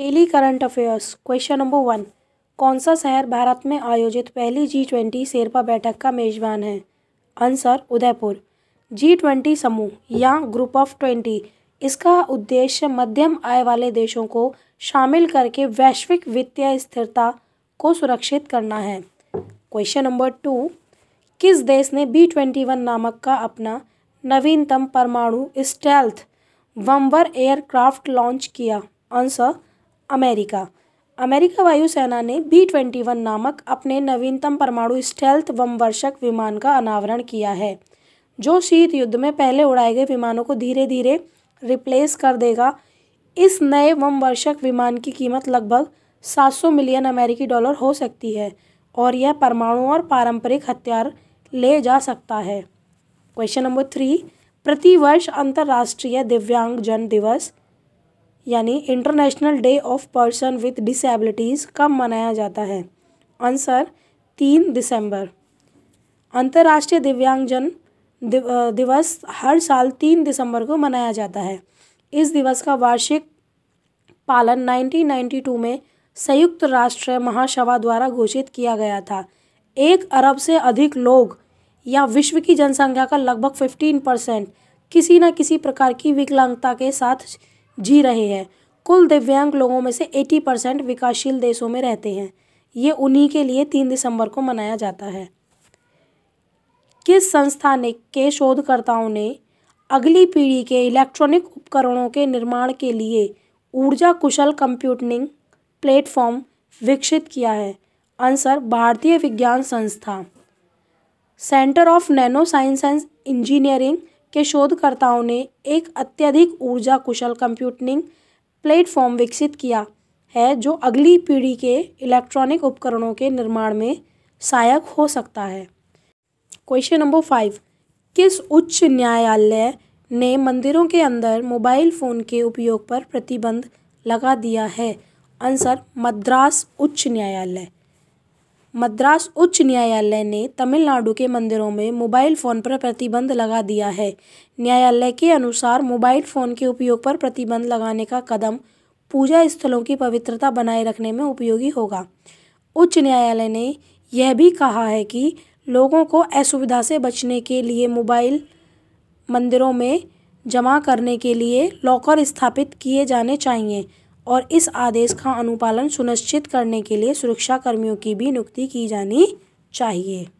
daily current affairs question number one कौन सा शहर भारत में आयोजित पहली जी ट्वेंटी शेरपा बैठक का मेजबान है आंसर उदयपुर जी ट्वेंटी समूह या ग्रुप ऑफ ट्वेंटी इसका उद्देश्य मध्यम आय वाले देशों को शामिल करके वैश्विक वित्तीय स्थिरता को सुरक्षित करना है क्वेश्चन नंबर टू किस देश ने बी ट्वेंटी वन नामक का अपना नवीनतम परमाणु स्टेल्थ वम्बर एयरक्राफ्ट लॉन्च किया आंसर अमेरिका अमेरिका वायुसेना ने बी ट्वेंटी वन नामक अपने नवीनतम परमाणु स्टेल्थ वर्षक विमान का अनावरण किया है जो शीत युद्ध में पहले उड़ाए गए विमानों को धीरे धीरे रिप्लेस कर देगा इस नए वर्षक विमान की कीमत लगभग 700 मिलियन अमेरिकी डॉलर हो सकती है और यह परमाणु और पारंपरिक हथियार ले जा सकता है क्वेश्चन नंबर थ्री प्रतिवर्ष अंतर्राष्ट्रीय दिव्यांग जन दिवस यानी international day of person with disabilities कब मनाया जाता है आंसर तीन दिसंबर अंतर्राष्ट्रीय दिव्यांगजन दिवस हर साल तीन दिसंबर को मनाया जाता है इस दिवस का वार्षिक पालन 1992 में संयुक्त राष्ट्र महासभा द्वारा घोषित किया गया था एक अरब से अधिक लोग या विश्व की जनसंख्या का लगभग 15 परसेंट किसी न किसी प्रकार की विकलांगता के साथ जी रहे हैं कुल दिव्यांग लोगों में से 80 परसेंट विकासशील देशों में रहते हैं ये उन्हीं के लिए तीन दिसंबर को मनाया जाता है किस संस्था ने के शोधकर्ताओं ने अगली पीढ़ी के इलेक्ट्रॉनिक उपकरणों के निर्माण के लिए ऊर्जा कुशल कंप्यूटिंग प्लेटफॉर्म विकसित किया है आंसर भारतीय विज्ञान संस्था centre of nano science and engineering के शोधकर्ताओं ने एक अत्यधिक ऊर्जा कुशल कंप्यूटिंग प्लेटफॉर्म विकसित किया है जो अगली पीढ़ी के इलेक्ट्रॉनिक उपकरणों के निर्माण में सहायक हो सकता है क्वेश्चन नंबर फाइव किस उच्च न्यायालय ने मंदिरों के अंदर मोबाइल फ़ोन के उपयोग पर प्रतिबंध लगा दिया है आंसर मद्रास उच्च न्यायालय मद्रास उच्च न्यायालय ने तमिलनाडु के मंदिरों में मोबाइल फ़ोन पर प्रतिबंध लगा दिया है न्यायालय के अनुसार मोबाइल फ़ोन के उपयोग पर प्रतिबंध लगाने का कदम पूजा स्थलों की पवित्रता बनाए रखने में उपयोगी होगा उच्च न्यायालय ने यह भी कहा है कि लोगों को असुविधा से बचने के लिए मोबाइल मंदिरों में जमा करने के लिए लॉकर स्थापित किए जाने चाहिए और इस आदेश का अनुपालन सुनिश्चित करने के लिए सुरक्षा कर्मियों की भी नियुक्ति की जानी चाहिए